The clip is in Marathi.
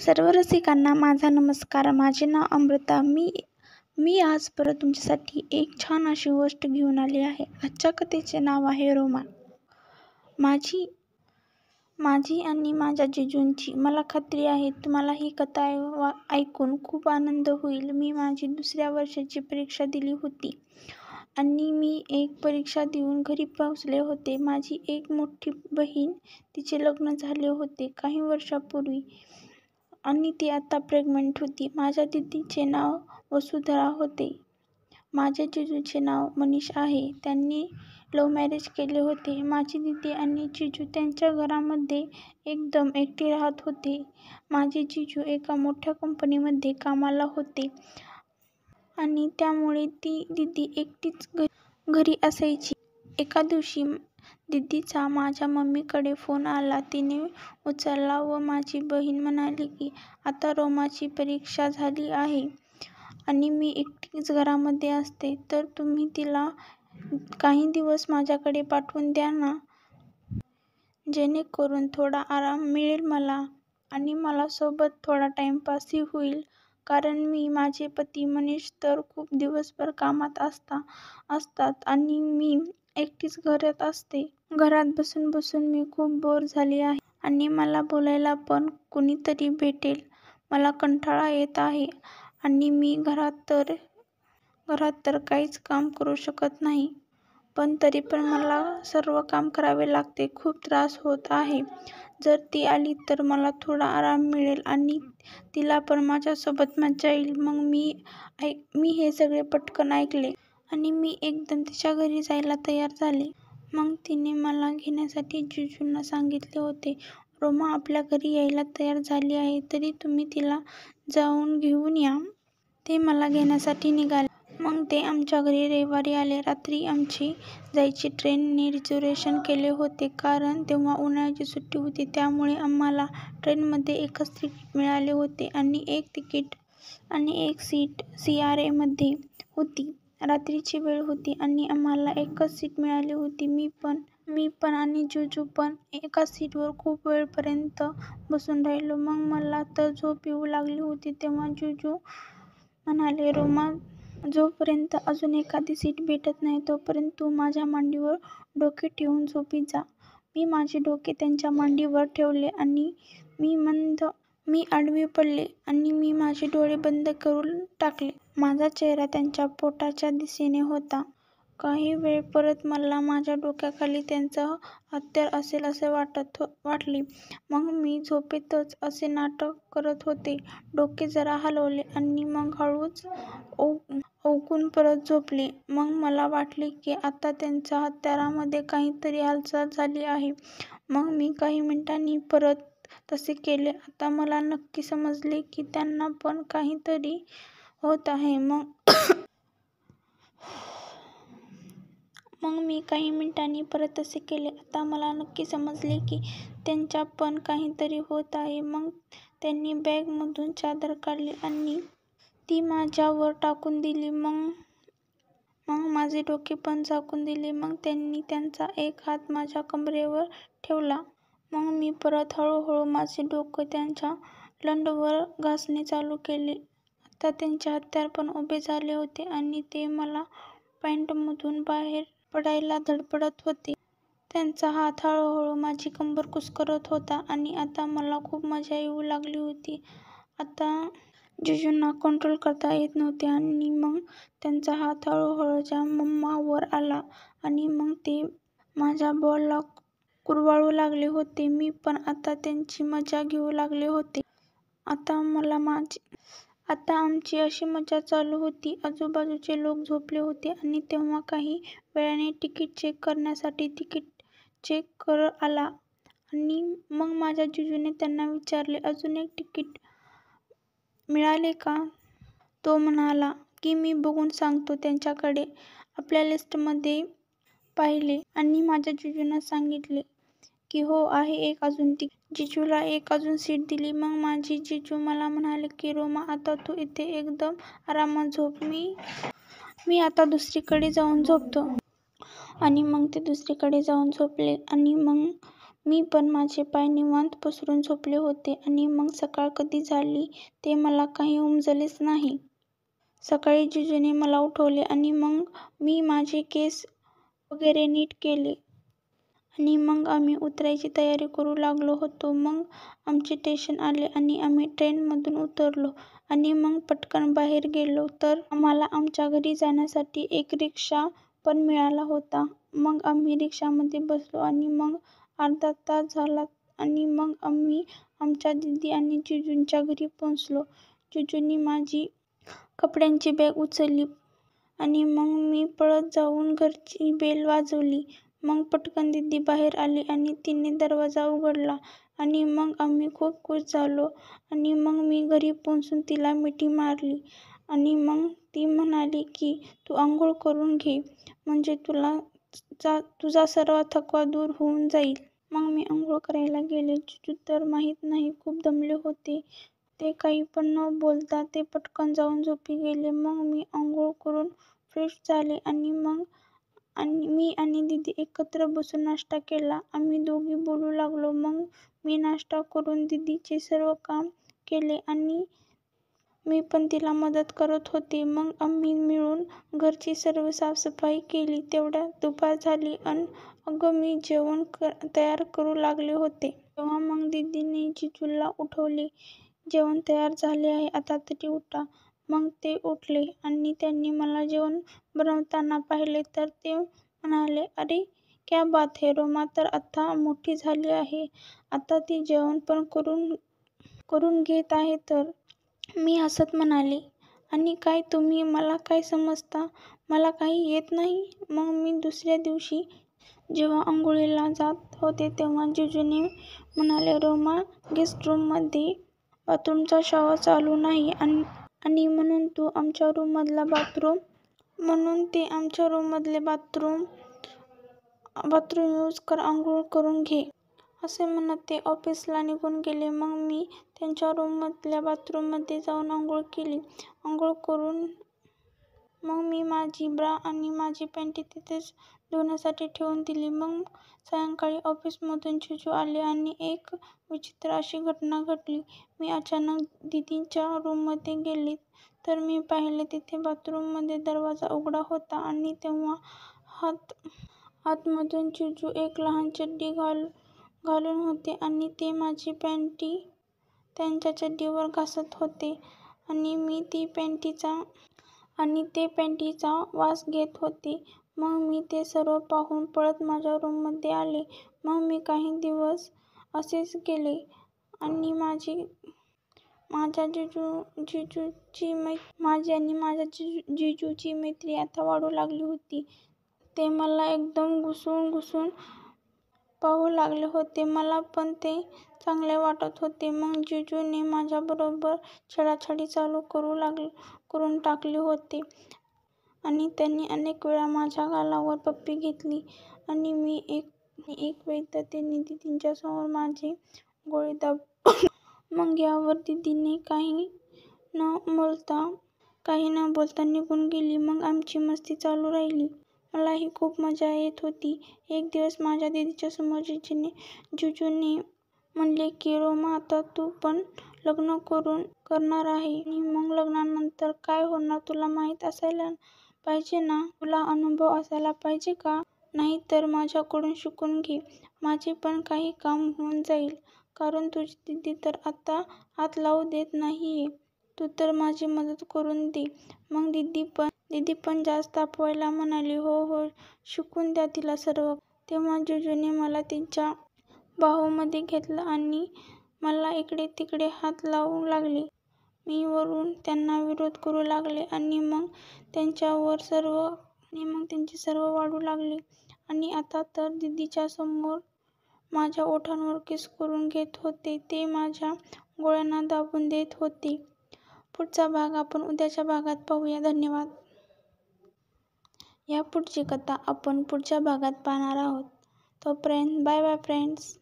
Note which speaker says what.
Speaker 1: सर्व रसिकांना माझा नमस्कार माझे नाव अमृता मी मी आज परत तुमच्यासाठी एक छान अशी गोष्ट घेऊन आली आहे आजच्या कथेचे नाव आहे रोमान माझी माझी आणि माझ्या जेजूंची मला खात्री आहे तुम्हाला ही कथा ऐकून खूप आनंद होईल मी माझी दुसऱ्या वर्षाची परीक्षा दिली होती आणि मी एक परीक्षा देऊन घरी पोहोचले होते माझी एक मोठी बहीण तिचे लग्न झाले होते काही वर्षापूर्वी आणि ती आता प्रेग्नंट होती माझ्या दीदीचे नाव वसुधरा होते माझ्या जिजूचे नाव मनीष आहे त्यांनी लव मॅरेज केले होते माझी दीदी आणि जिजू त्यांच्या घरामध्ये एकदम एकटी राहत होते माझे जिजू एका मोठ्या कंपनीमध्ये कामाला होते आणि त्यामुळे ती दीदी एकटीच घ घरी असायची एका दिवशी दीदीचा माझ्या मम्मीकडे फोन आला. तिने उचलला व माझी बहीण म्हणाली की, आता रोमाची परीक्षा झाली आहे आणि मी एकटीच घरामध्ये असते, तर तुम्ही तिला काही दिवस माझ्याकडे पाठवून द्या ना. जेणेकरून थोडा आराम मिळेल मला आणि मला सोबत थोडा टाईमपासही होईल. कारण मी, माझे पती मनीष तर खूप दिवसभर कामात असता असतात आणि मी एकटीच घरात असते. घरात बसून बसून मी खूप बोर झाली आहे आणि मला बोलायला पण कुणीतरी भेटेल. मला कंटाळा येत आहे आणि मी घरात तर घरात तर काहीच काम करू शकत नाही. पण तरी पण मला सर्व काम करावे लागते. खूप त्रास होत आहे. जर ती आली तर मला थोडा आराम मिळेल आणि तिला पण माझ्यासोबत मजा येईल. मग मी ऐक मी हे सगळे पटकन ऐकले. आणि मी एकदम तिच्या घरी जायला तयार झाले. मग तिने मला घेण्यासाठी जुजूंना सांगितले होते, "रोमा आपल्या घरी यायला तयार झाली आहे, तरी तुम्ही तिला जाऊन घेऊन या. ते मला घेण्यासाठी निघाले. मग ते आमच्या घरी रविवारी आले. रात्री आमची जायची ट्रेनने रिझर्वेशन केले होते, कारण तेव्हा उन्हाळ्याची सुट्टी होती. त्यामुळे आम्हाला ट्रेनमध्ये एकच तिकीट मिळाले होते आणि एक तिकीट आणि एक सीट सी आर एमध्ये होती. रात्रीची वेळ होती आणि आम्हाला एकच सीट मिळाली होती मी पण मी पण आणि जुजू पण एका सीटवर खूप वेळपर्यंत बसून राहिलो मग मला तर झोप येऊ लागली होती तेव्हा जुजू म्हणाले रोमा जोपर्यंत अजून एखादी सीट भेटत नाही तोपर्यंत तू माझ्या मांडीवर डोके ठेवून झोपी जा मी माझे डोके त्यांच्या मांडीवर ठेवले आणि मी मंद मी आडवी पडले आणि मी माझे डोळे बंद करून टाकले. माझा चेहरा त्यांच्या पोटाच्या दिशेने होता. काही वेळ परत मला माझ्या डोक्याखाली त्यांचं हत्यार असेल असे वाटत हो, वाटले. मग मी झोपेतच असे नाटक करत होते. डोके जरा हलवले आणि मग हळूच ओकून परत झोपले. मग मला वाटले की आता त्यांच्या हत्यारामध्ये काहीतरी हालचाल झाली आहे. मग मी काही मिनिटांनी परत तसे केले. आता मला नक्की समजले की त्यांना पण काहीतरी होत आहे. मग मग मी काही मिनिटांनी परत असे केले. आता मला नक्की समजले की त्यांच्या पण काहीतरी होत आहे. मग त्यांनी बॅगमधून चादर काढली आणि ती माझ्यावर टाकून दिली. मग मग माझे डोके पण झाकून दिले. मग त्यांनी त्यांचा एक हात माझ्या कमरेवर ठेवला. मग मी परत हळूहळू माझे डोकं त्यांच्या लंडवर घासणे चालू केले. आता त्यांचे हत्यार पण उभे झाले होते आणि ते मला पँटमधून बाहेर पडायला धडपडत होते. त्यांचा हात हळूहळू माझी कंबर कुसकरत होता आणि आता मला खूप मजा येऊ लागली होती. आता जिजूंना कंट्रोल करता येत नव्हते आणि मग त्यांचा हात हळूहळूच्या मम्मावर आला आणि मग ते माझ्या बॉलला कुरवाळू लागले होते. मी पण आता त्यांची मजा घेऊ लागले होते. आता मला माझी आता आमची अशी मजा चालू होती. आजूबाजूचे लोक झोपले होते आणि तेव्हा काही वेळाने तिकीट चेक करण्यासाठी तिकीट चेक कर आला आणि मग माझ्या जिजूने त्यांना विचारले, "अजून एक तिकीट मिळाले का? तो म्हणाला की, "मी बघून सांगतो. त्यांच्याकडे आपल्या लिस्टमध्ये पाहिले आणि माझ्या जिजूंना सांगितले की हो आहे एक अजून ती जिजूला एक अजून सीट दिली मग माझी जिजू मला म्हणाले की रोमा आता तू इथे एकदम आरामात झोप मी मी आता दुसरीकडे जाऊन झोपतो आणि मग ते दुसरीकडे जाऊन झोपले आणि मग मी पण माझे पाय निवांत पसरून झोपले होते आणि मग सकाळ कधी झाली ते मला काही उमजलेच नाही सकाळी जिजूने मला उठवले आणि मग मी माझे केस वगैरे नीट केले आणि मग आम्ही उतरायची तयारी करू लागलो होतो. मग आमचे स्टेशन आले आणि आम्ही ट्रेनमधून उतरलो आणि मग पटकन बाहेर गेलो. तर आम्हाला आमच्या घरी जाण्यासाठी एक रिक्षा पण मिळाला होता. मग आम्ही रिक्षामध्ये बसलो आणि मग अर्धा तास झाला आणि मग आम्ही आमच्या दीदी आणि जिजूंच्या घरी पोहोचलो जिजूंनी माझी कपड्यांची बॅग उचलली आणि मग मी पळत जाऊन घरची बेल वाजवली. मग पटकन दिदी बाहेर आली आणि तिने दरवाजा उघडला आणि मग आम्ही खूप खुश झालो आणि मग मी घरी पोहोचून तिला मिठी मारली आणि मग ती म्हणाली की तू आंघोळ करून घे म्हणजे तुला जा तुझा सर्व थकवा दूर होऊन जाईल मग मी आंघोळ करायला गेले जुजू तर माहीत नाही खूप दमले होते ते काही पण न बोलता ते पटकन जाऊन झोपी गेले मग मी आंघोळ करून फ्रेश झाले आणि मग आणि मी आणि दीदी एकत्र बसून नाश्ता केला. आम्ही दोघी बोलू लागलो. मग मी नाश्ता करून दीदीचे सर्व काम केले आणि मी पण तिला मदत करत होते. मग आम्ही मिळून घरची सर्व साफसफाई केली. तेवढ्या दुपार झाली आणि अगं मी जेवण तयार करू लागले होते. तेव्हा मग दीदीने जिजूला उठवली जेवण तयार झाले आहे. आता तरी उठा. मग ते उठले आणि त्यांनी मला जेवण बनवताना पाहिले तर ते म्हणाले, "अरे, क्या बात है! रोमा तर आता मोठी झाली आहे. आता ती जेवण पण करून करून घेत आहे तर! मी हसत म्हणाले, "आणि काय तुम्ही मला काय समजता? मला काही येत नाही. मग मी दुसऱ्या दिवशी जेव्हा आंघोळीला जात होते तेव्हा जिजूने म्हणाले, "रोमा, गेस्ट रूममध्ये बाथरूमचा शॉवर चालू नाही आणि आणि म्हणून तो आमच्या रूममधला बाथरूम म्हणून ते आमच्या रूममधले बाथरूम बाथरूम यूज कर आंघोळ करून घे असे म्हणत ते ऑफिसला निघून गेले मग मी त्यांच्या रूममधल्या बाथरूममध्ये जाऊन आंघोळ केली आंघोळ करून मग मी माझी ब्रा आणि माझी पॅन्टी तिथेच धुण्यासाठी ठेवून दिली मग सायंकाळी ऑफिसमधून चुजू आले आणि एक विचित्र अशी घटना घडली मी अचानक दिदींच्या रूममध्ये गेले तर मी पाहिले तिथे बाथरूममध्ये दरवाजा उघडा होता आणि तेव्हा हात आतमधून चुजू एक लहान चड्डी घाल घालून होते आणि ते माझी पॅन्टी त्यांच्या चड्डीवर घासत होते आणि मी ती पॅन्टीचा आणि ते पेंटीचा वास घेत होते. मग मी ते सर्व पाहून पळत माझ्या रूममध्ये आले. मग मी काही दिवस असेच गेले आणि माझी माझ्या मै माझी आणि माझ्या जिजूची मैत्री आता वाढू लागली होती. ते मला एकदम घुसून घुसून पाहू लागले होते. मला पण ते चांगले वाटत होते. मग जिजूने माझ्याबरोबर छेडछाडी चालू करू करून टाकली होती आणि त्यांनी अनेक वेळा माझ्या गालावर पप्पी घेतली आणि मी एक तर त्यांनी निधी समोर माझी गोळी दाब मग यावर बोलता काही न बोलता निघून गेली. मग आमची मस्ती चालू राहिली. मलाही खूप मजा येत होती एक दिवस माझ्या दीदीच्या समोर जिजीने जुजूने म्हणले की रोमा आता तू पण लग्न करून करणार आहे आणि मग लग्नानंतर काय होणार तुला माहीत असायला पाहिजे ना तुला अनुभव असायला पाहिजे का नाही तर माझ्याकडून शिकून घे माझे पण काही काम होऊन जाईल कारण तुझी दीदी तर आता हात लावू देत आहे तू तर माझी मदत करून दे. मग दीदी पण दीदी पण जास्त तापवायला म्हणाली. हो हो शिकून द्या तिला सर्व. तेव्हा जिजूने मला तिच्या बाहूमध्ये घेतलं आणि मला इकडे तिकडे हात लावू लागले. मी वरून त्यांना विरोध करू लागले आणि मग त्यांच्यावर सर्व आणि मग त्यांची सर्व वाढू लागली. आणि आता तर दीदीच्या समोर माझ्या ओठांवर किस करून घेत होते. ते माझ्या गोळ्यांना दाबून देत होते. पुढचा भाग आपण उद्याच्या भागात पाहूया धन्यवाद या पुढची कथा आपण पुढच्या भागात पाहणार आहोत तोपर्यंत बाय बाय फ्रेंड्स